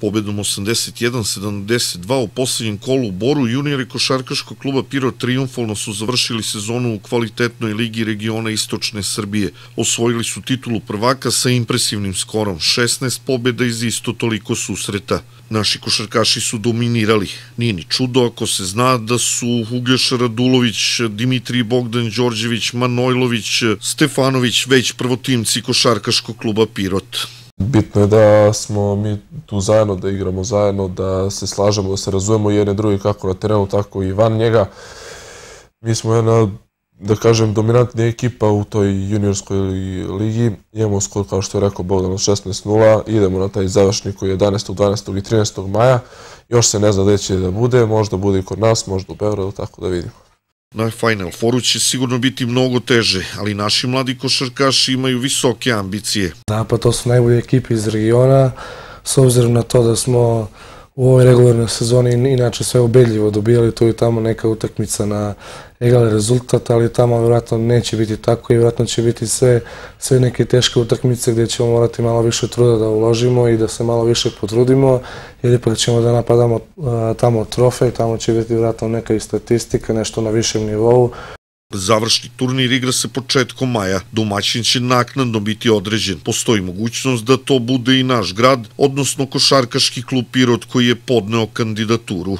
pobedom 81-72 u posljednjem kolu u Boru, juniori košarkaškog kluba Piro triumfalno su završili sezonu u kvalitetnoj ligi regiona Istočne Srbije. Osvojili su titulu prvaka sa impresivnim skorom 16 pobjeda iz isto toliko susreta. Naši košarkaši su dominirali. Nije ni čudo ako se zna da su Uglješa Radulović, Dimitri Bogdan Đorđević, Manojlović, Stefanović već prvotimci košarkaškog kluba Pirot bitno je da smo mi tu zajedno, da igramo zajedno, da se slažemo, da se razumemo jedne drugi kako na terenu, tako i van njega. Mi smo jedna, da kažem, dominantnija ekipa u toj juniorskoj ligi. Imamo skor, kao što je rekao Bogdan, 16-0. Idemo na taj završnik koji je 11. 12. i 13. maja. Još se ne zna gdje će da bude, možda bude i kod nas, možda u Beogradu, tako da vidimo. Na Final Fouru će sigurno biti mnogo teže, ali naši mladi košarkaši imaju visoke ambicije. Da, pa to su najbolje ekipe iz regiona, s obzirom na to da smo u ovoj regularnoj sezoni inače sve ubedljivo dobijali tu i tamo neka utakmica na egal rezultat, ali tamo vjerojatno neće biti tako i vjerojatno će biti sve, sve neke teške utakmice gdje ćemo morati malo više truda da uložimo i da se malo više potrudimo, ili ipak ćemo da napadamo tamo trofej, tamo će biti vjerojatno neka i statistika, nešto na višem nivou. Završni turnir igra se početkom maja. Domaćin će naknadno biti određen. Postoji mogućnost da to bude i naš grad, odnosno košarkaški klub Pirot koji je podneo kandidaturu.